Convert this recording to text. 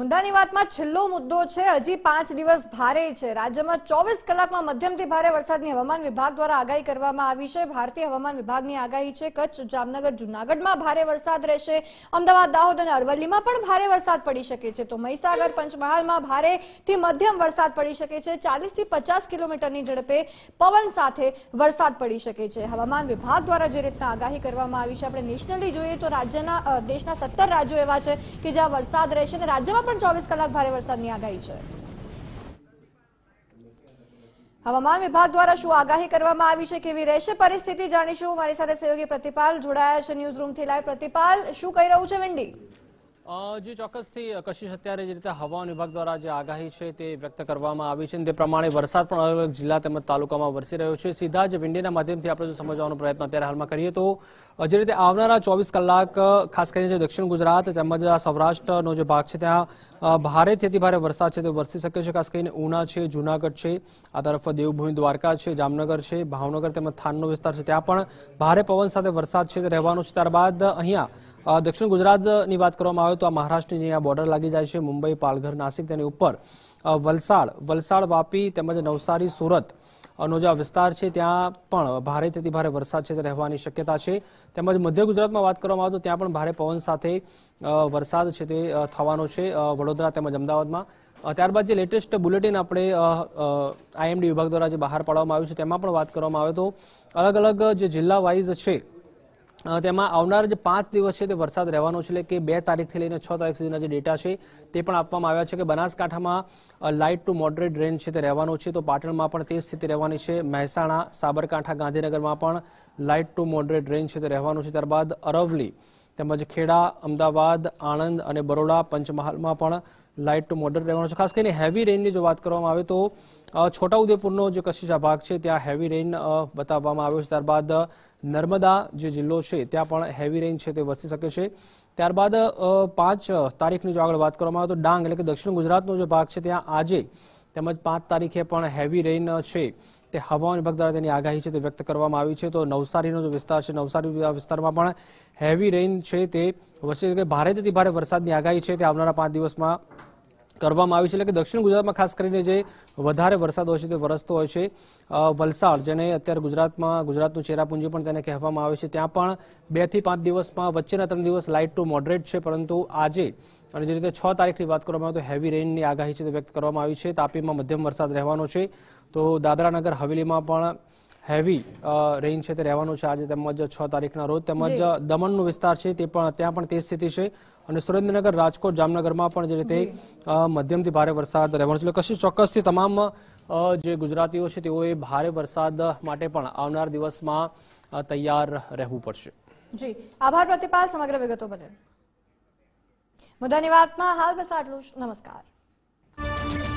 મુદ્દાની વાતમાં છેલ્લો મુદ્દો છે હજી પાંચ દિવસ ભારે છે રાજ્યમાં ચોવીસ કલાકમાં મધ્યમથી ભારે વરસાદની હવામાન વિભાગ દ્વારા આગાહી કરવામાં આવી છે ભારતીય હવામાન વિભાગની આગાહી છે કચ્છ જામનગર જૂનાગઢમાં ભારે વરસાદ રહેશે અમદાવાદ દાહોદ અને અરવલ્લીમાં પણ ભારે વરસાદ પડી શકે છે તો મહીસાગર પંચમહાલમાં ભારેથી મધ્યમ વરસાદ પડી શકે છે ચાલીસથી પચાસ કિલોમીટરની ઝડપે પવન સાથે વરસાદ પડી શકે છે હવામાન વિભાગ દ્વારા જે રીતના આગાહી કરવામાં આવી છે આપણે નેશનલી જોઈએ તો રાજ્યના દેશના સત્તર રાજ્યો એવા છે કે જ્યાં વરસાદ રહેશે અને રાજ્યમાં કચ્છમાં પણ ચોવીસ કલાક ભારે વરસાદની આગાહી છે હવામાન વિભાગ દ્વારા શું આગાહી કરવામાં આવી છે કેવી રહેશે પરિસ્થિતિ જાણીશું મારી સાથે સહયોગી પ્રતિપાલ જોડાયા છે ન્યૂઝ રૂમથી લાઈવ પ્રતિપાલ શું કહી રહ્યું છે વિંડી જે ચોક્કસથી કશિશ અત્યારે જે રીતે હવામાન વિભાગ દ્વારા જે આગાહી છે તે વ્યક્ત કરવામાં આવી છે તે પ્રમાણે વરસાદ પણ અલગ અલગ જિલ્લા તેમજ તાલુકામાં વરસી રહ્યો છે સીધા જ વિંડીના માધ્યમથી આપણે જો સમજવાનો પ્રયત્ન અત્યારે હાલમાં કરીએ તો જે રીતે આવનારા ચોવીસ કલાક ખાસ કરીને જે દક્ષિણ ગુજરાત તેમજ સૌરાષ્ટ્રનો જે ભાગ છે ત્યાં ભારેથી અતિ ભારે વરસાદ છે તે વરસી શકે છે ખાસ કરીને ઉના છે જૂનાગઢ છે આ તરફ દેવભૂમિ દ્વારકા છે જામનગર છે ભાવનગર તેમજ થાનનો વિસ્તાર છે ત્યાં પણ ભારે પવન સાથે વરસાદ છે તે રહેવાનો છે ત્યારબાદ અહીંયા દક્ષિણ ગુજરાતની વાત કરવામાં આવે તો આ મહારાષ્ટ્રની જ્યાં બોર્ડર લાગી જાય છે મુંબઈ પાલઘર નાસિક તેની ઉપર વલસાડ વલસાડ વાપી તેમજ નવસારી સુરત નો જે વિસ્તાર છે ત્યાં પણ ભારે ભારેથી ભારે વરસાદ છે તે રહેવાની શક્યતા છે તેમજ મધ્ય ગુજરાતમાં વાત કરવામાં આવે તો ત્યાં પણ ભારે પવન સાથે વરસાદ છે તે થવાનો છે વડોદરા તેમજ અમદાવાદમાં ત્યારબાદ જે લેટેસ્ટ બુલેટિન આપણે આઈએમડી વિભાગ દ્વારા જે બહાર પાડવામાં આવ્યું છે તેમાં પણ વાત કરવામાં આવે તો અલગ અલગ જે જિલ્લા વાઇઝ છે તેમાં આવનાર જે પાંચ દિવસ છે તે વરસાદ રહેવાનો છે એટલે કે બે તારીખથી લઈને છ તારીખ સુધીના જે ડેટા છે તે પણ આપવામાં આવ્યા છે કે બનાસકાંઠામાં લાઇટ ટુ મોડરેટ રેન્જ છે તે રહેવાનો છે તો પાટણમાં પણ તે સ્થિતિ રહેવાની છે મહેસાણા સાબરકાંઠા ગાંધીનગરમાં પણ લાઇટ ટુ મોડરેટ રેન્જ છે તે રહેવાનું છે ત્યારબાદ અરવલી તેમજ ખેડા અમદાવાદ આણંદ અને બરોડા પંચમહાલમાં પણ લાઇટ ટુ મોડર રહેવાનું છે ખાસ કરીને હેવી રેઇનની જો વાત કરવામાં આવે તો છોટાઉદેપુરનો જે કશીજા ભાગ છે ત્યાં હેવી રેઇન બતાવવામાં આવ્યો છે ત્યારબાદ નર્મદા જે જિલ્લો છે ત્યાં પણ હેવી રેઇન છે તે વસી શકે છે ત્યારબાદ પાંચ તારીખની જો આગળ વાત કરવામાં આવે તો ડાંગ એટલે કે દક્ષિણ ગુજરાતનો જે ભાગ છે ત્યાં આજે તેમજ પાંચ તારીખે પણ હેવી રેઇન છે તે હવામાન વિભાગ દ્વારા તેની આગાહી છે તે વ્યક્ત કરવામાં આવી છે તો નવસારીનો જે વિસ્તાર છે નવસારી વિસ્તારમાં પણ હેવી રેઇન છે તે વચ્ચે ભારેથી ભારે વરસાદની આગાહી છે તે આવનારા પાંચ દિવસમાં કરવામાં આવ્યું છે એટલે કે દક્ષિણ ગુજરાતમાં ખાસ કરીને જે વધારે વરસાદ હોય છે તે વરસતો હોય છે વલસાડ જેને અત્યારે ગુજરાતમાં ગુજરાતનું ચેરાપુંજી પણ તેને કહેવામાં આવે છે ત્યાં પણ બેથી પાંચ દિવસમાં વચ્ચેના ત્રણ દિવસ લાઇટ ટુ મોડરેટ છે પરંતુ આજે અને જે રીતે છ તારીખની વાત કરવામાં આવે તો હેવી રેઇનની આગાહી છે તે વ્યક્ત કરવામાં આવી છે તાપીમાં મધ્યમ વરસાદ રહેવાનો છે તો દાદરાનગર હવેલીમાં પણ હેવી રેઇન છે તે રહેવાનું છે આજે તેમજ છ તારીખના રોજ તેમજ દમણનું વિસ્તાર છે તે પણ ત્યાં પણ તે સ્થિતિ છે અને સુરેન્દ્રનગર રાજકોટ જામનગરમાં પણ જે રીતે મધ્યમથી ભારે વરસાદ રહેવાનો છે કશી ચોક્કસથી તમામ જે ગુજરાતીઓ છે તેઓએ ભારે વરસાદ માટે પણ આવનાર દિવસમાં તૈયાર રહેવું પડશે જી આભાર પ્રતિપાલ સમગ્ર વિગતો બદલ મુદ્દાની વાતમાં હાલ બસ આટલું નમસ્કાર